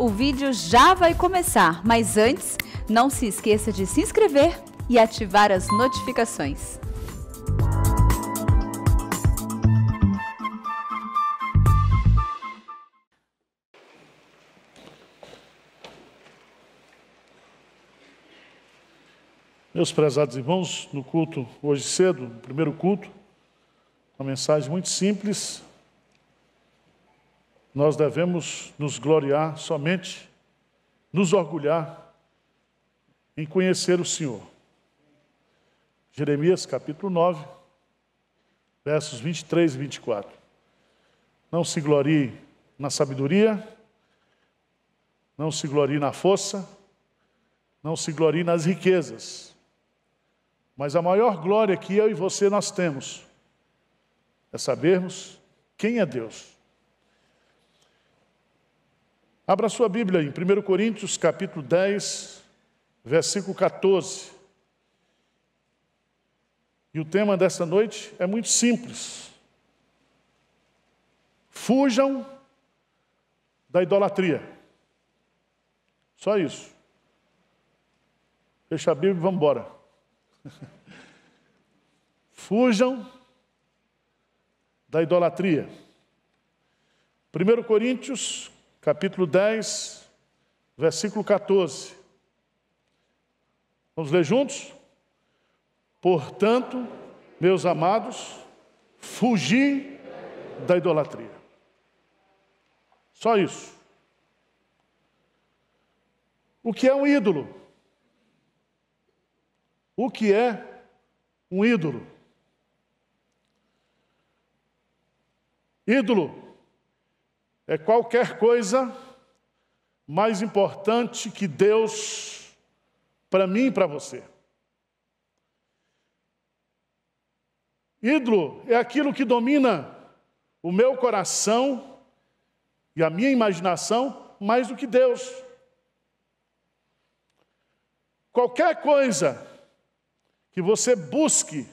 o vídeo já vai começar, mas antes, não se esqueça de se inscrever e ativar as notificações. Meus prezados irmãos, no culto hoje cedo, no primeiro culto, uma mensagem muito simples, nós devemos nos gloriar somente, nos orgulhar em conhecer o Senhor. Jeremias capítulo 9, versos 23 e 24. Não se glorie na sabedoria, não se glorie na força, não se glorie nas riquezas. Mas a maior glória que eu e você nós temos é sabermos quem é Deus Abra sua Bíblia em 1 Coríntios, capítulo 10, versículo 14. E o tema dessa noite é muito simples. Fujam da idolatria. Só isso. Fecha a Bíblia e vamos embora. Fujam da idolatria. 1 Coríntios capítulo 10, versículo 14. Vamos ler juntos? Portanto, meus amados, fugi da idolatria. Só isso. O que é um ídolo? O que é um ídolo? Ídolo é qualquer coisa mais importante que Deus para mim e para você. Ídolo é aquilo que domina o meu coração e a minha imaginação mais do que Deus. Qualquer coisa que você busque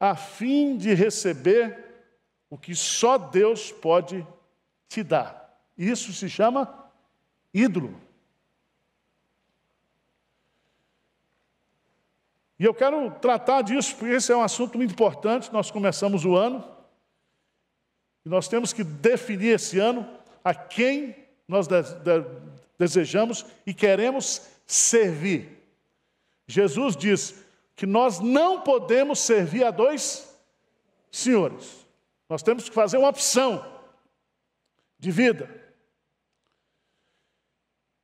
a fim de receber o que só Deus pode te dá. Isso se chama ídolo. E eu quero tratar disso, porque esse é um assunto muito importante. Nós começamos o ano e nós temos que definir esse ano a quem nós de de desejamos e queremos servir. Jesus diz que nós não podemos servir a dois senhores. Nós temos que fazer uma opção de vida.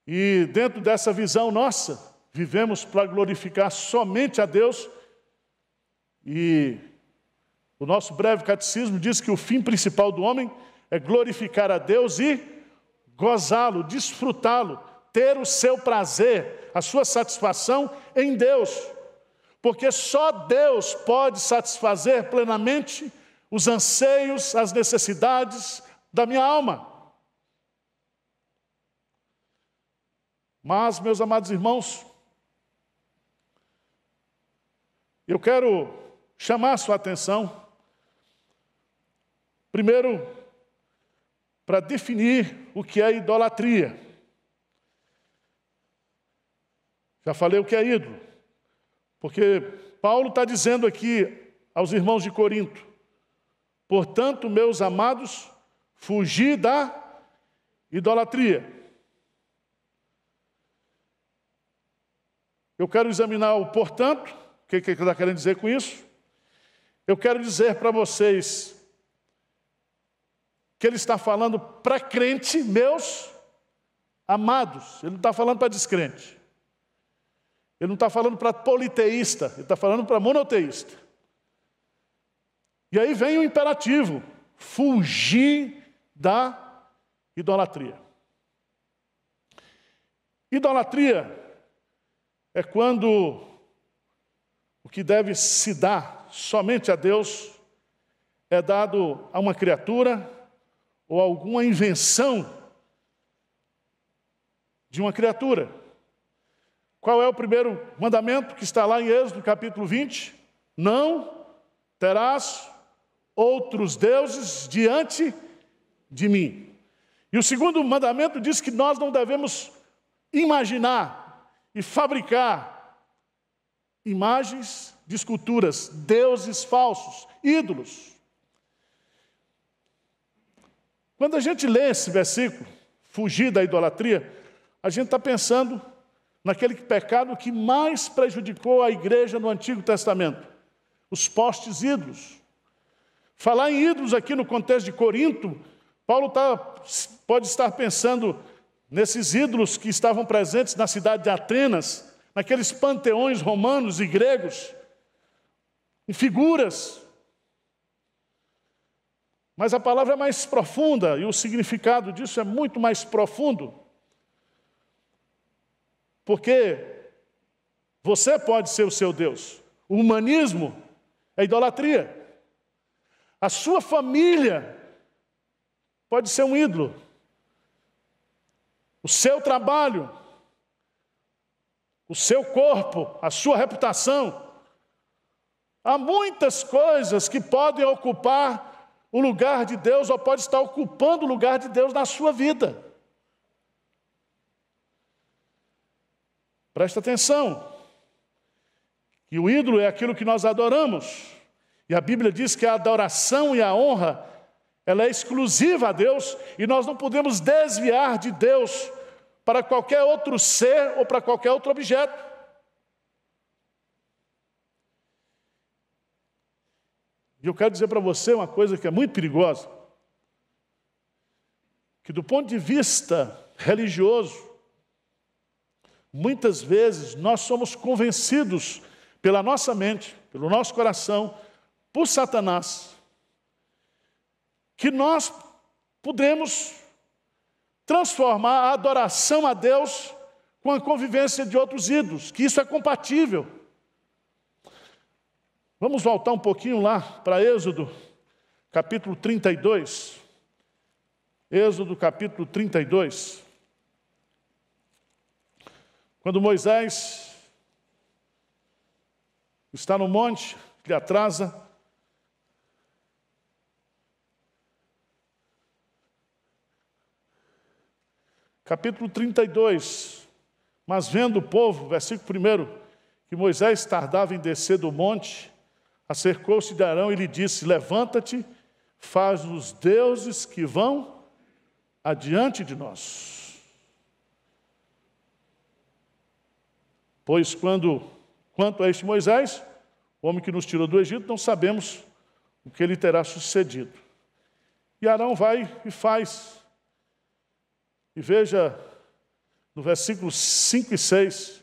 E dentro dessa visão nossa, vivemos para glorificar somente a Deus. E o nosso breve catecismo diz que o fim principal do homem é glorificar a Deus e gozá-lo, desfrutá-lo, ter o seu prazer, a sua satisfação em Deus. Porque só Deus pode satisfazer plenamente os anseios, as necessidades da minha alma. Mas, meus amados irmãos, eu quero chamar a sua atenção, primeiro, para definir o que é idolatria. Já falei o que é ídolo, porque Paulo está dizendo aqui aos irmãos de Corinto: portanto, meus amados, fugi da idolatria. Eu quero examinar o portanto, o que, que ele está querendo dizer com isso? Eu quero dizer para vocês que ele está falando para crente, meus amados, ele não está falando para descrente. Ele não está falando para politeísta, ele está falando para monoteísta. E aí vem o imperativo: fugir da idolatria. Idolatria é quando o que deve se dar somente a Deus é dado a uma criatura ou alguma invenção de uma criatura. Qual é o primeiro mandamento que está lá em Êxodo capítulo 20? Não terás outros deuses diante de mim. E o segundo mandamento diz que nós não devemos imaginar, e fabricar imagens de esculturas, deuses falsos, ídolos. Quando a gente lê esse versículo, fugir da idolatria, a gente está pensando naquele pecado que mais prejudicou a igreja no Antigo Testamento: os postes ídolos. Falar em ídolos aqui no contexto de Corinto, Paulo tá, pode estar pensando nesses ídolos que estavam presentes na cidade de Atenas, naqueles panteões romanos e gregos, em figuras. Mas a palavra é mais profunda e o significado disso é muito mais profundo. Porque você pode ser o seu Deus. O humanismo é idolatria. A sua família pode ser um ídolo o seu trabalho, o seu corpo, a sua reputação. Há muitas coisas que podem ocupar o lugar de Deus ou pode estar ocupando o lugar de Deus na sua vida. Presta atenção. E o ídolo é aquilo que nós adoramos. E a Bíblia diz que a adoração e a honra ela é exclusiva a Deus e nós não podemos desviar de Deus para qualquer outro ser ou para qualquer outro objeto. E eu quero dizer para você uma coisa que é muito perigosa: que do ponto de vista religioso, muitas vezes nós somos convencidos pela nossa mente, pelo nosso coração, por Satanás, que nós podemos transformar a adoração a Deus com a convivência de outros ídolos, que isso é compatível. Vamos voltar um pouquinho lá para Êxodo, capítulo 32. Êxodo, capítulo 32. Quando Moisés está no monte, ele atrasa, capítulo 32. Mas vendo o povo, versículo 1, que Moisés tardava em descer do monte, acercou-se de Arão e lhe disse: Levanta-te, faz os deuses que vão adiante de nós. Pois quando quanto a este Moisés, o homem que nos tirou do Egito, não sabemos o que lhe terá sucedido. E Arão vai e faz e veja no versículo 5 e 6.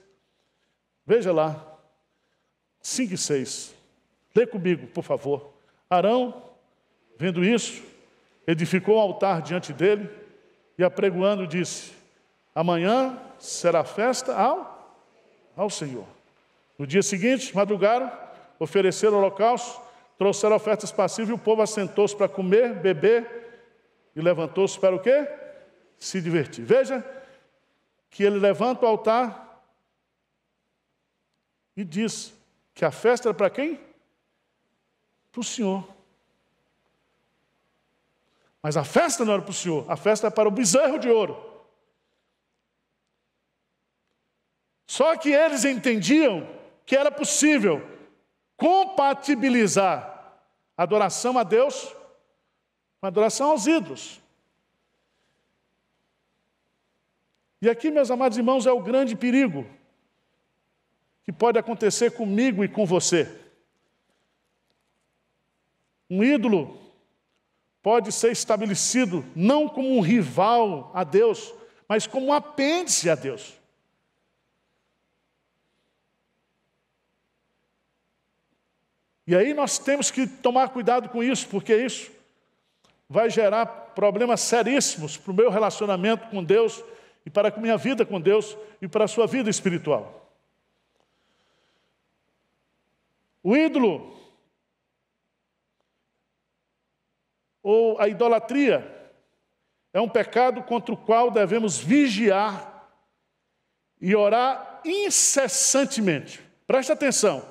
Veja lá. 5 e 6. Lê comigo, por favor. Arão, vendo isso, edificou o um altar diante dele e apregoando disse: Amanhã será festa ao, ao Senhor. No dia seguinte, madrugaram, ofereceram holocausto, trouxeram ofertas passivas e o povo assentou-se para comer, beber e levantou-se para o quê? se divertir. Veja que ele levanta o altar e diz que a festa era para quem? Para o Senhor. Mas a festa não era para o Senhor, a festa era é para o bezerro de ouro. Só que eles entendiam que era possível compatibilizar adoração a Deus com adoração aos ídolos. E aqui, meus amados irmãos, é o grande perigo que pode acontecer comigo e com você. Um ídolo pode ser estabelecido não como um rival a Deus, mas como um apêndice a Deus. E aí nós temos que tomar cuidado com isso, porque isso vai gerar problemas seríssimos para o meu relacionamento com Deus e para a minha vida com Deus e para a sua vida espiritual. O ídolo ou a idolatria é um pecado contra o qual devemos vigiar e orar incessantemente. Presta atenção.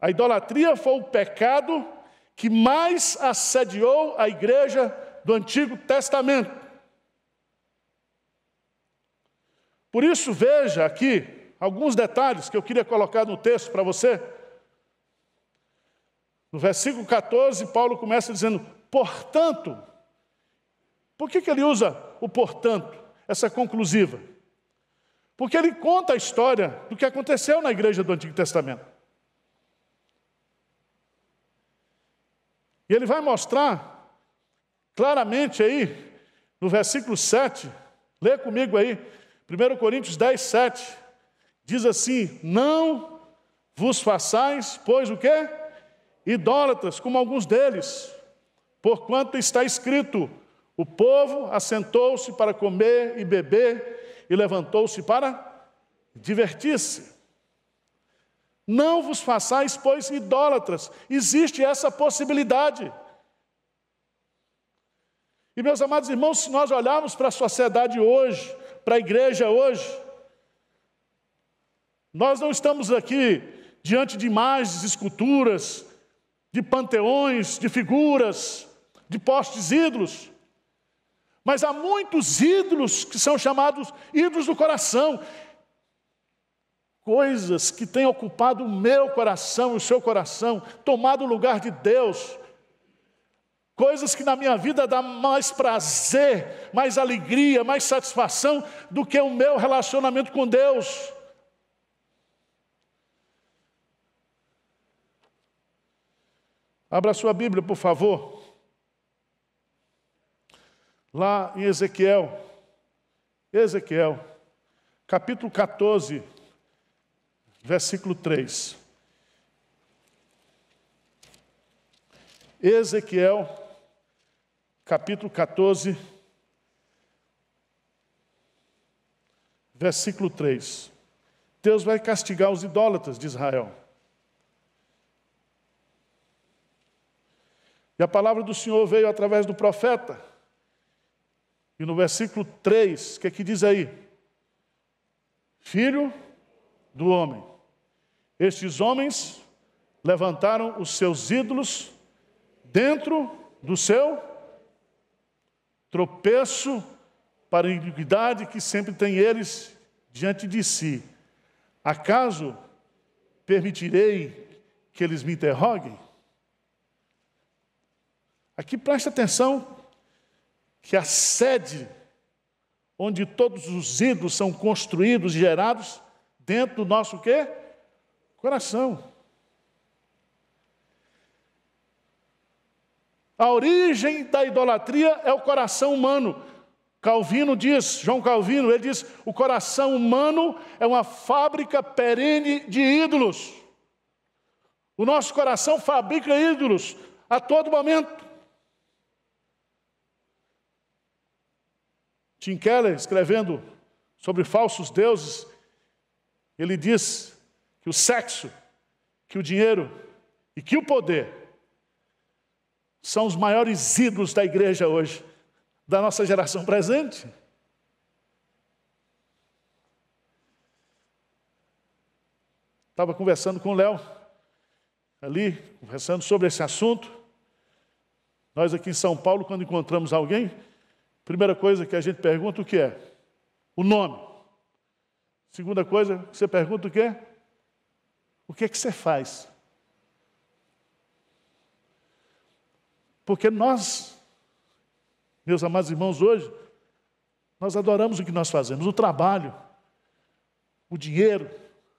A idolatria foi o pecado que mais assediou a igreja do Antigo Testamento. Por isso, veja aqui alguns detalhes que eu queria colocar no texto para você. No versículo 14, Paulo começa dizendo: portanto. Por que, que ele usa o portanto, essa conclusiva? Porque ele conta a história do que aconteceu na igreja do Antigo Testamento. E ele vai mostrar claramente aí, no versículo 7, lê comigo aí, 1 Coríntios 10, 7 diz assim: Não vos façais, pois o quê? Idólatras, como alguns deles, porquanto está escrito: O povo assentou-se para comer e beber e levantou-se para divertir-se. Não vos façais, pois, idólatras. Existe essa possibilidade. E, meus amados irmãos, se nós olharmos para a sociedade hoje, para a igreja hoje. Nós não estamos aqui diante de imagens, esculturas, de panteões, de figuras, de postes ídolos. Mas há muitos ídolos que são chamados ídolos do coração. Coisas que têm ocupado o meu coração, o seu coração, tomado o lugar de Deus coisas que na minha vida dá mais prazer, mais alegria, mais satisfação do que o meu relacionamento com Deus. Abra sua Bíblia, por favor. Lá em Ezequiel, Ezequiel, capítulo 14, versículo 3. Ezequiel capítulo 14, versículo 3. Deus vai castigar os idólatras de Israel. E a palavra do Senhor veio através do profeta. E no versículo 3, o que é que diz aí? Filho do homem. Estes homens levantaram os seus ídolos dentro do seu tropeço para a iniquidade que sempre tem eles diante de si. Acaso permitirei que eles me interroguem? Aqui preste atenção que a sede onde todos os ídolos são construídos e gerados dentro do nosso quê? Coração. A origem da idolatria é o coração humano. Calvino diz, João Calvino, ele diz: o coração humano é uma fábrica perene de ídolos. O nosso coração fabrica ídolos a todo momento. Tim Keller, escrevendo sobre falsos deuses, ele diz que o sexo, que o dinheiro e que o poder são os maiores ídolos da igreja hoje, da nossa geração presente. Estava conversando com o Léo, ali, conversando sobre esse assunto. Nós aqui em São Paulo, quando encontramos alguém, primeira coisa que a gente pergunta o que é? O nome. Segunda coisa que você pergunta o que é? O que é que você faz? Porque nós, meus amados irmãos, hoje, nós adoramos o que nós fazemos, o trabalho, o dinheiro,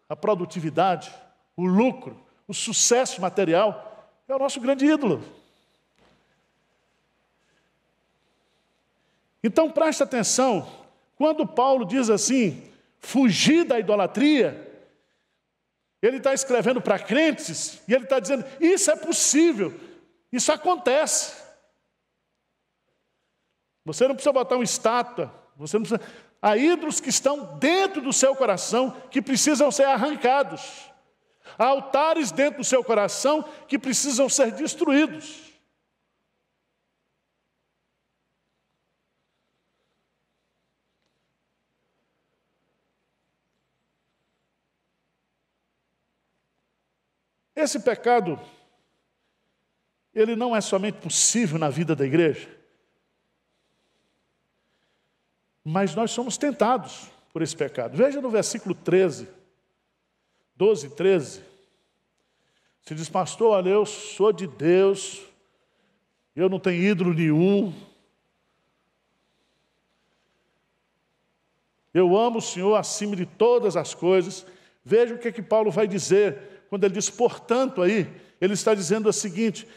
a produtividade, o lucro, o sucesso material, é o nosso grande ídolo. Então preste atenção, quando Paulo diz assim, fugir da idolatria, ele está escrevendo para crentes e ele está dizendo: isso é possível isso acontece. Você não precisa botar uma estátua, você não precisa. Há ídolos que estão dentro do seu coração que precisam ser arrancados. Há altares dentro do seu coração que precisam ser destruídos. Esse pecado ele não é somente possível na vida da igreja, mas nós somos tentados por esse pecado. Veja no versículo 13, 12 e 13. Se diz, pastor, olha, eu sou de Deus, eu não tenho ídolo nenhum, eu amo o Senhor acima de todas as coisas. Veja o que, é que Paulo vai dizer quando ele diz, portanto, aí, ele está dizendo o seguinte: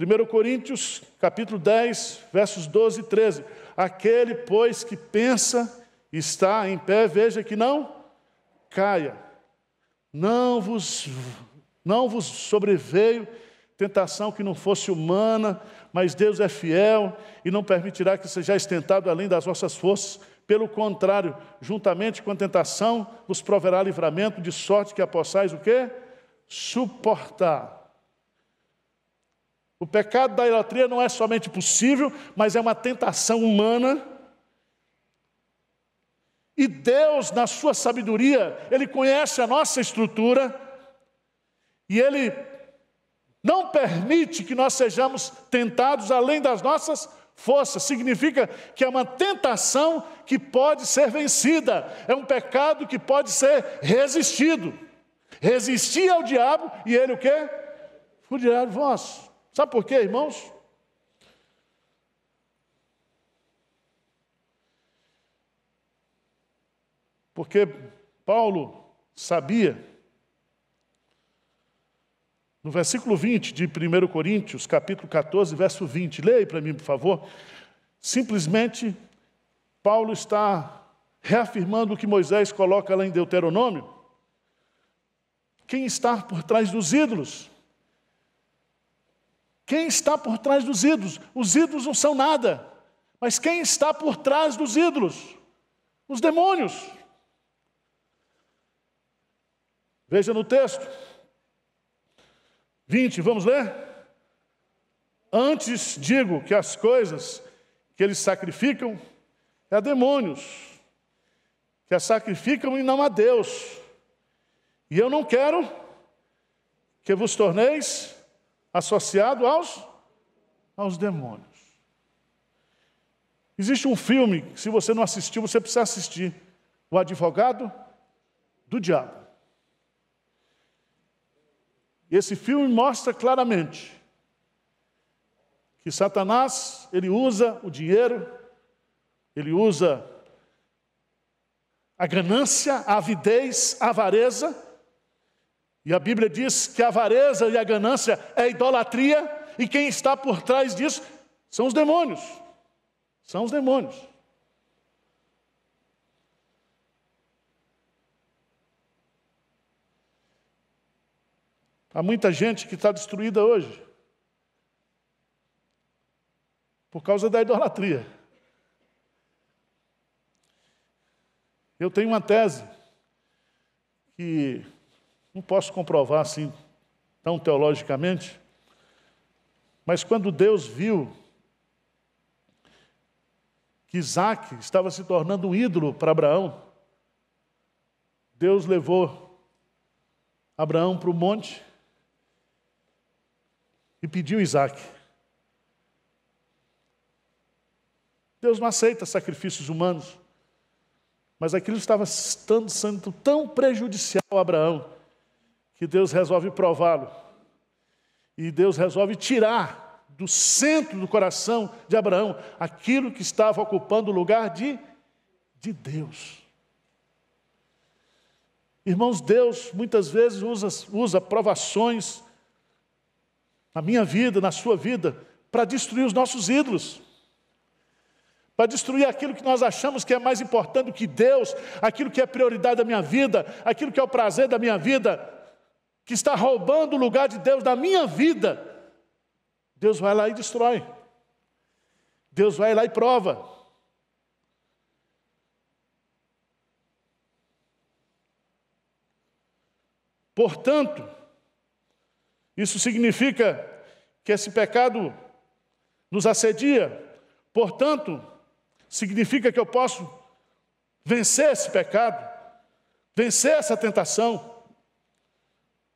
1 Coríntios, capítulo 10, versos 12 e 13. Aquele, pois, que pensa está em pé, veja que não caia. Não vos, não vos sobreveio tentação que não fosse humana, mas Deus é fiel e não permitirá que sejais tentado além das vossas forças. Pelo contrário, juntamente com a tentação, vos proverá livramento, de sorte que a possais o quê? Suportar. O pecado da idolatria não é somente possível, mas é uma tentação humana. E Deus, na sua sabedoria, Ele conhece a nossa estrutura e Ele não permite que nós sejamos tentados além das nossas forças. Significa que é uma tentação que pode ser vencida, é um pecado que pode ser resistido. Resistir ao diabo e ele o quê? Fugirá de vós. Sabe por quê, irmãos? Porque Paulo sabia, no versículo 20 de 1 Coríntios, capítulo 14, verso 20, leia para mim, por favor. Simplesmente, Paulo está reafirmando o que Moisés coloca lá em Deuteronômio. Quem está por trás dos ídolos? Quem está por trás dos ídolos? Os ídolos não são nada. Mas quem está por trás dos ídolos? Os demônios. Veja no texto. 20, vamos ler? Antes digo que as coisas que eles sacrificam é a demônios, que as sacrificam e não a Deus. E eu não quero que vos torneis associado aos, aos demônios. Existe um filme, se você não assistiu, você precisa assistir. O Advogado do Diabo. Esse filme mostra claramente que Satanás, ele usa o dinheiro, ele usa a ganância, a avidez, a avareza, e a Bíblia diz que a avareza e a ganância é idolatria, e quem está por trás disso são os demônios. São os demônios. Há muita gente que está destruída hoje por causa da idolatria. Eu tenho uma tese que não posso comprovar assim tão teologicamente, mas quando Deus viu que Isaac estava se tornando um ídolo para Abraão, Deus levou Abraão para o monte e pediu Isaac. Deus não aceita sacrifícios humanos, mas aquilo estava sendo tão prejudicial a Abraão que Deus resolve prová-lo. E Deus resolve tirar do centro do coração de Abraão aquilo que estava ocupando o lugar de, de Deus. Irmãos, Deus muitas vezes usa, usa provações na minha vida, na sua vida, para destruir os nossos ídolos para destruir aquilo que nós achamos que é mais importante do que Deus, aquilo que é prioridade da minha vida, aquilo que é o prazer da minha vida que está roubando o lugar de Deus da minha vida, Deus vai lá e destrói. Deus vai lá e prova. Portanto, isso significa que esse pecado nos assedia, portanto, significa que eu posso vencer esse pecado, vencer essa tentação.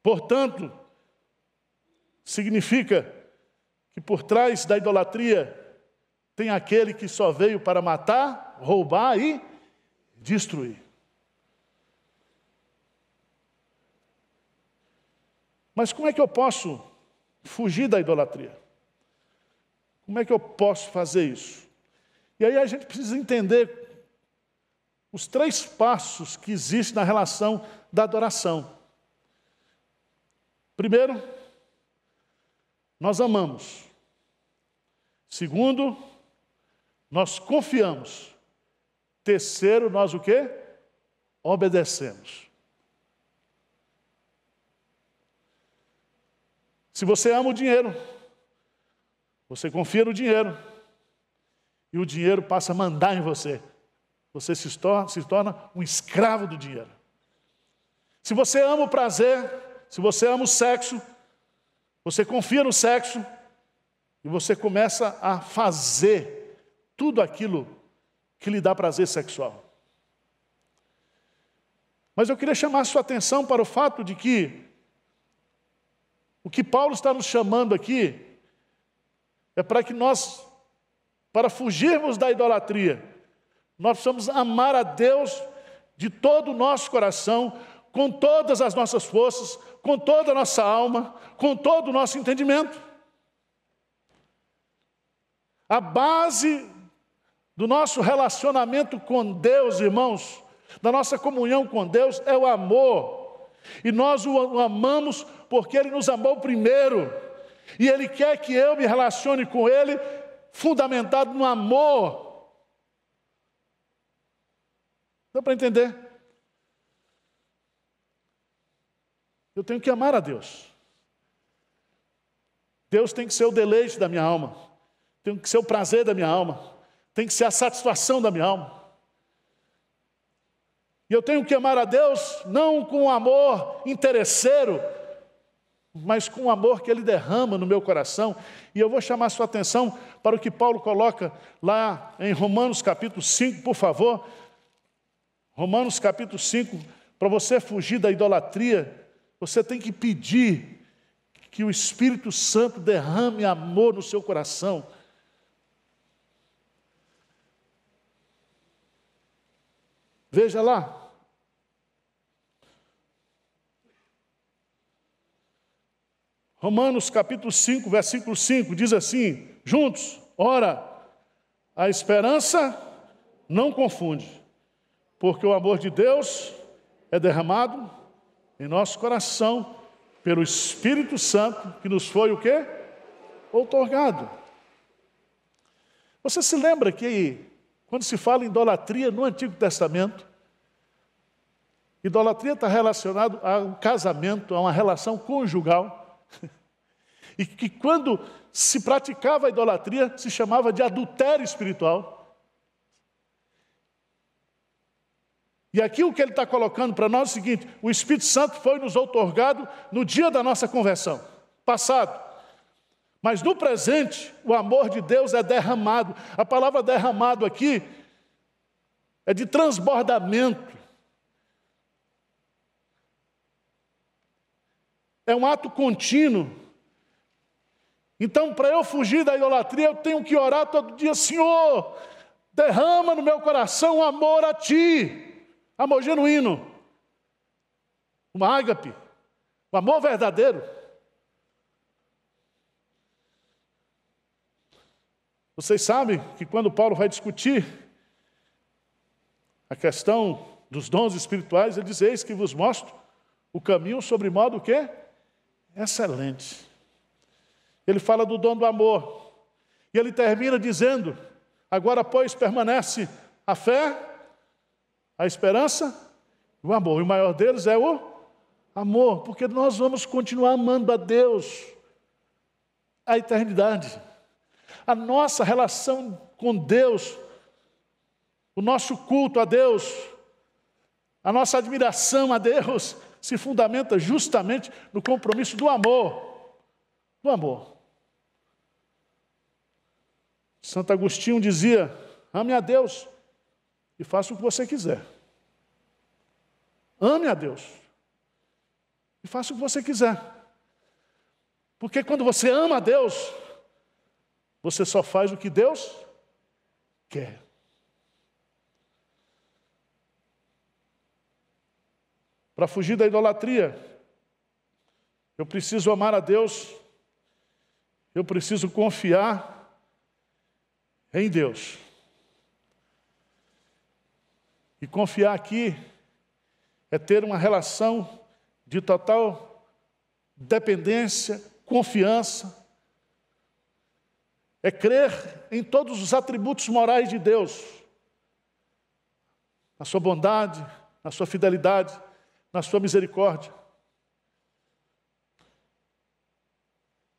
Portanto, significa que por trás da idolatria tem aquele que só veio para matar, roubar e destruir. Mas como é que eu posso fugir da idolatria? Como é que eu posso fazer isso? E aí a gente precisa entender os três passos que existem na relação da adoração. Primeiro, nós amamos. Segundo, nós confiamos. Terceiro, nós o quê? Obedecemos. Se você ama o dinheiro, você confia no dinheiro, e o dinheiro passa a mandar em você. Você se torna, se torna um escravo do dinheiro. Se você ama o prazer, se você ama o sexo, você confia no sexo e você começa a fazer tudo aquilo que lhe dá prazer sexual. Mas eu queria chamar a sua atenção para o fato de que o que Paulo está nos chamando aqui é para que nós, para fugirmos da idolatria, nós precisamos amar a Deus de todo o nosso coração, com todas as nossas forças, com toda a nossa alma, com todo o nosso entendimento. A base do nosso relacionamento com Deus, irmãos, da nossa comunhão com Deus é o amor. E nós o amamos porque Ele nos amou primeiro. E Ele quer que eu me relacione com Ele fundamentado no amor. Dá para entender? Eu tenho que amar a Deus. Deus tem que ser o deleite da minha alma, tem que ser o prazer da minha alma, tem que ser a satisfação da minha alma. E eu tenho que amar a Deus não com um amor interesseiro, mas com o amor que Ele derrama no meu coração. E eu vou chamar sua atenção para o que Paulo coloca lá em Romanos capítulo 5, por favor. Romanos capítulo 5, para você fugir da idolatria você tem que pedir que o Espírito Santo derrame amor no seu coração. Veja lá. Romanos capítulo 5, versículo 5 diz assim: juntos, ora, a esperança não confunde, porque o amor de Deus é derramado em nosso coração pelo Espírito Santo que nos foi o quê? Outorgado. Você se lembra que quando se fala em idolatria no Antigo Testamento, idolatria está relacionado a um casamento, a uma relação conjugal. E que quando se praticava a idolatria, se chamava de adultério espiritual. E aqui o que ele está colocando para nós é o seguinte: o Espírito Santo foi nos outorgado no dia da nossa conversão, passado. Mas no presente, o amor de Deus é derramado. A palavra derramado aqui é de transbordamento. É um ato contínuo. Então, para eu fugir da idolatria, eu tenho que orar todo dia: Senhor, derrama no meu coração o amor a Ti. Amor genuíno. Uma ágape. O um amor verdadeiro. Vocês sabem que quando Paulo vai discutir a questão dos dons espirituais, ele diz: Eis que vos mostro o caminho sobre modo que excelente. Ele fala do dom do amor. E ele termina dizendo: Agora, pois, permanece a fé, a esperança e o amor. E o maior deles é o amor, porque nós vamos continuar amando a Deus a eternidade. A nossa relação com Deus, o nosso culto a Deus, a nossa admiração a Deus se fundamenta justamente no compromisso do amor. Do amor. Santo Agostinho dizia: ame a Deus e faça o que você quiser. Ame a Deus. E faça o que você quiser. Porque quando você ama a Deus, você só faz o que Deus quer. Para fugir da idolatria, eu preciso amar a Deus, eu preciso confiar em Deus. E confiar aqui é ter uma relação de total dependência, confiança, é crer em todos os atributos morais de Deus, na sua bondade, na sua fidelidade, na sua misericórdia.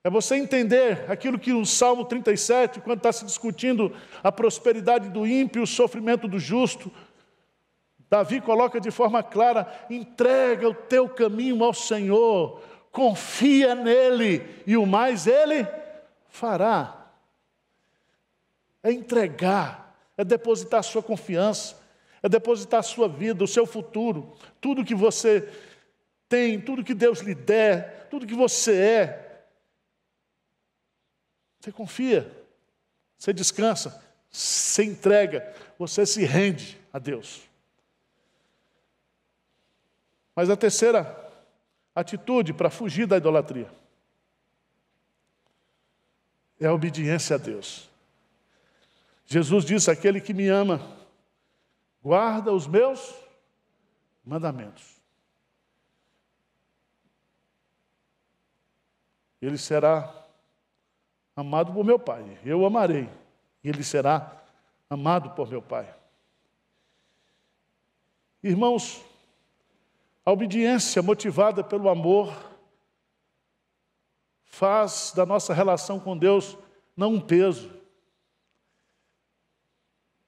É você entender aquilo que o Salmo 37, quando está se discutindo a prosperidade do ímpio, o sofrimento do justo, Davi coloca de forma clara: entrega o teu caminho ao Senhor, confia nele, e o mais ele fará. É entregar, é depositar a sua confiança, é depositar a sua vida, o seu futuro, tudo que você tem, tudo que Deus lhe der, tudo que você é. Você confia, você descansa, se entrega, você se rende a Deus. Mas a terceira atitude para fugir da idolatria é a obediência a Deus. Jesus disse: Aquele que me ama, guarda os meus mandamentos. Ele será amado por meu Pai. Eu o amarei. E ele será amado por meu Pai. Irmãos, a obediência motivada pelo amor faz da nossa relação com Deus não um peso.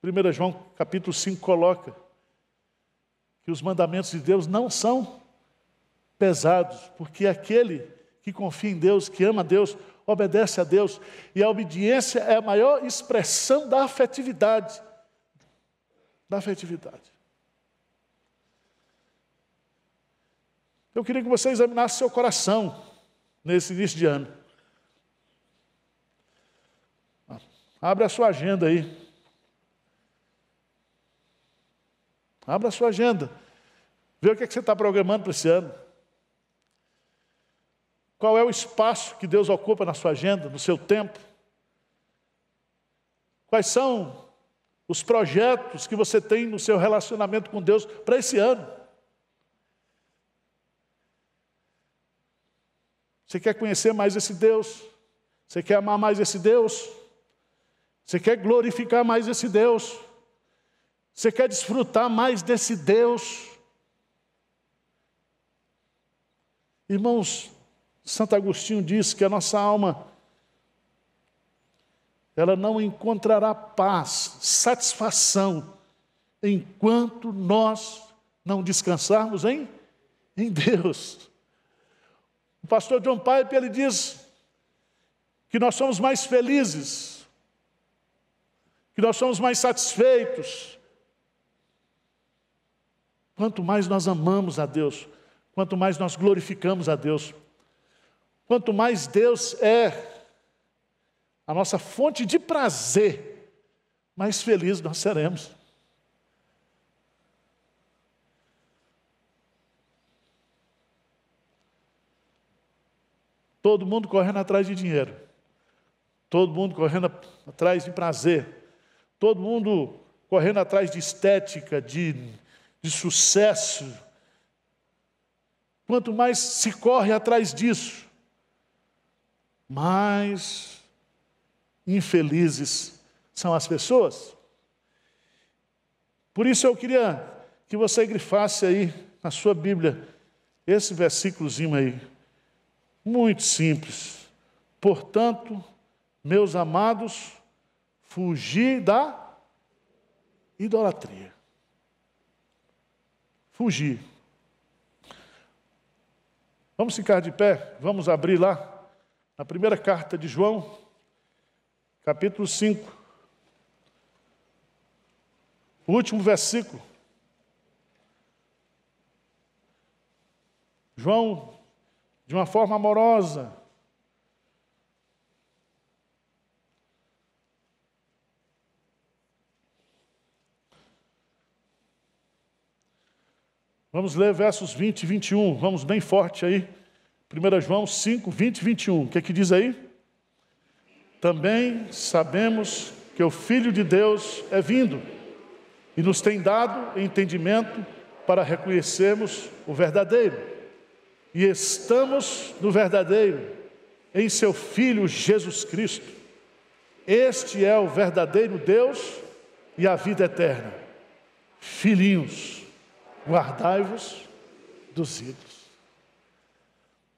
1 João capítulo 5 coloca que os mandamentos de Deus não são pesados, porque aquele que confia em Deus, que ama Deus, obedece a Deus, e a obediência é a maior expressão da afetividade. Da afetividade. Eu queria que você examinasse seu coração nesse início de ano. Ah, abre a sua agenda aí. Abra a sua agenda. Vê o que, é que você está programando para esse ano. Qual é o espaço que Deus ocupa na sua agenda, no seu tempo? Quais são os projetos que você tem no seu relacionamento com Deus para esse ano? Você quer conhecer mais esse Deus? Você quer amar mais esse Deus? Você quer glorificar mais esse Deus? Você quer desfrutar mais desse Deus? Irmãos, Santo Agostinho diz que a nossa alma ela não encontrará paz, satisfação enquanto nós não descansarmos em em Deus. O pastor John Pipe ele diz que nós somos mais felizes, que nós somos mais satisfeitos. Quanto mais nós amamos a Deus, quanto mais nós glorificamos a Deus, quanto mais Deus é a nossa fonte de prazer, mais felizes nós seremos. Todo mundo correndo atrás de dinheiro. Todo mundo correndo atrás de prazer. Todo mundo correndo atrás de estética, de, de sucesso. Quanto mais se corre atrás disso, mais infelizes são as pessoas. Por isso eu queria que você grifasse aí na sua Bíblia esse versículozinho aí, muito simples. Portanto, meus amados, fugir da idolatria. Fugir. Vamos ficar de pé, vamos abrir lá na primeira carta de João, capítulo 5. O último versículo. João de uma forma amorosa. Vamos ler versos 20 e 21, vamos bem forte aí. 1 João 5, 20 e 21. O que é que diz aí? Também sabemos que o Filho de Deus é vindo e nos tem dado entendimento para reconhecermos o verdadeiro e estamos no verdadeiro, em seu Filho Jesus Cristo. Este é o verdadeiro Deus e a vida eterna. Filhinhos, guardai-vos dos ídolos.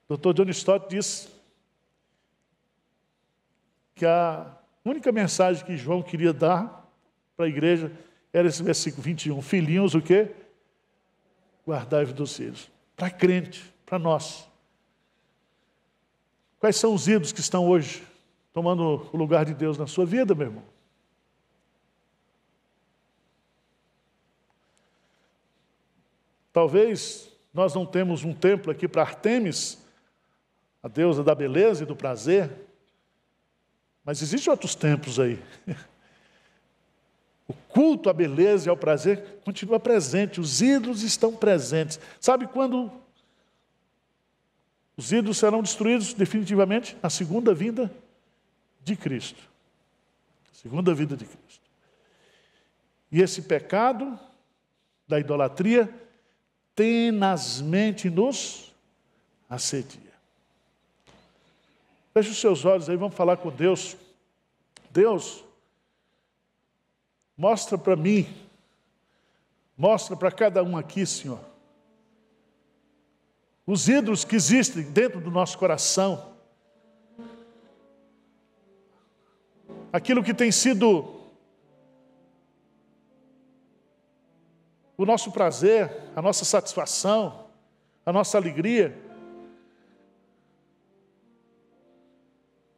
Doutor John Stott diz que a única mensagem que João queria dar para a igreja era esse versículo 21. Filhinhos, o quê? Guardai-vos dos ídolos. Para crente para nós. Quais são os ídolos que estão hoje tomando o lugar de Deus na sua vida, meu irmão? Talvez nós não temos um templo aqui para Artemis, a deusa da beleza e do prazer, mas existem outros templos aí. O culto à beleza e ao prazer continua presente, os ídolos estão presentes. Sabe quando os ídolos serão destruídos definitivamente na segunda vinda de Cristo. Segunda vinda de Cristo. E esse pecado da idolatria tenazmente nos assedia. Feche os seus olhos aí, vamos falar com Deus. Deus, mostra para mim, mostra para cada um aqui, Senhor os ídolos que existem dentro do nosso coração, aquilo que tem sido o nosso prazer, a nossa satisfação, a nossa alegria.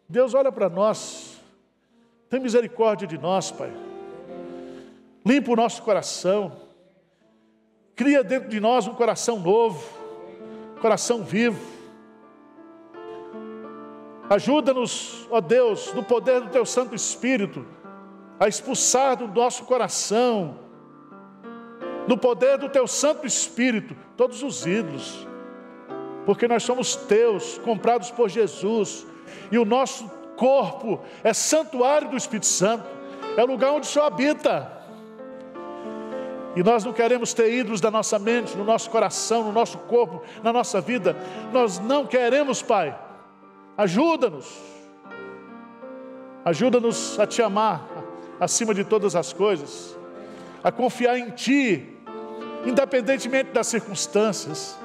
Deus olha para nós, tem misericórdia de nós, Pai. Limpa o nosso coração, cria dentro de nós um coração novo coração vivo. Ajuda-nos, ó Deus, no poder do Teu Santo Espírito, a expulsar do nosso coração, no poder do Teu Santo Espírito, todos os ídolos, porque nós somos Teus, comprados por Jesus, e o nosso corpo é santuário do Espírito Santo, é o lugar onde o Senhor habita. E nós não queremos ter ídolos da nossa mente, no nosso coração, no nosso corpo, na nossa vida. Nós não queremos, Pai. Ajuda-nos. Ajuda-nos a te amar acima de todas as coisas, a confiar em Ti, independentemente das circunstâncias,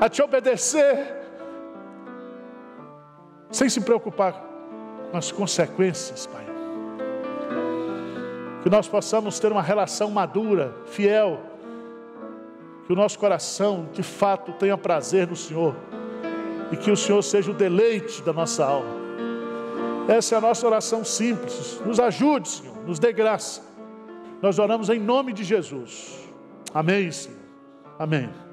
a te obedecer, sem se preocupar com as consequências, Pai que nós possamos ter uma relação madura, fiel, que o nosso coração de fato tenha prazer no Senhor e que o Senhor seja o deleite da nossa alma. Essa é a nossa oração simples. Nos ajude, Senhor, nos dê graça. Nós oramos em nome de Jesus. Amém, Senhor. Amém.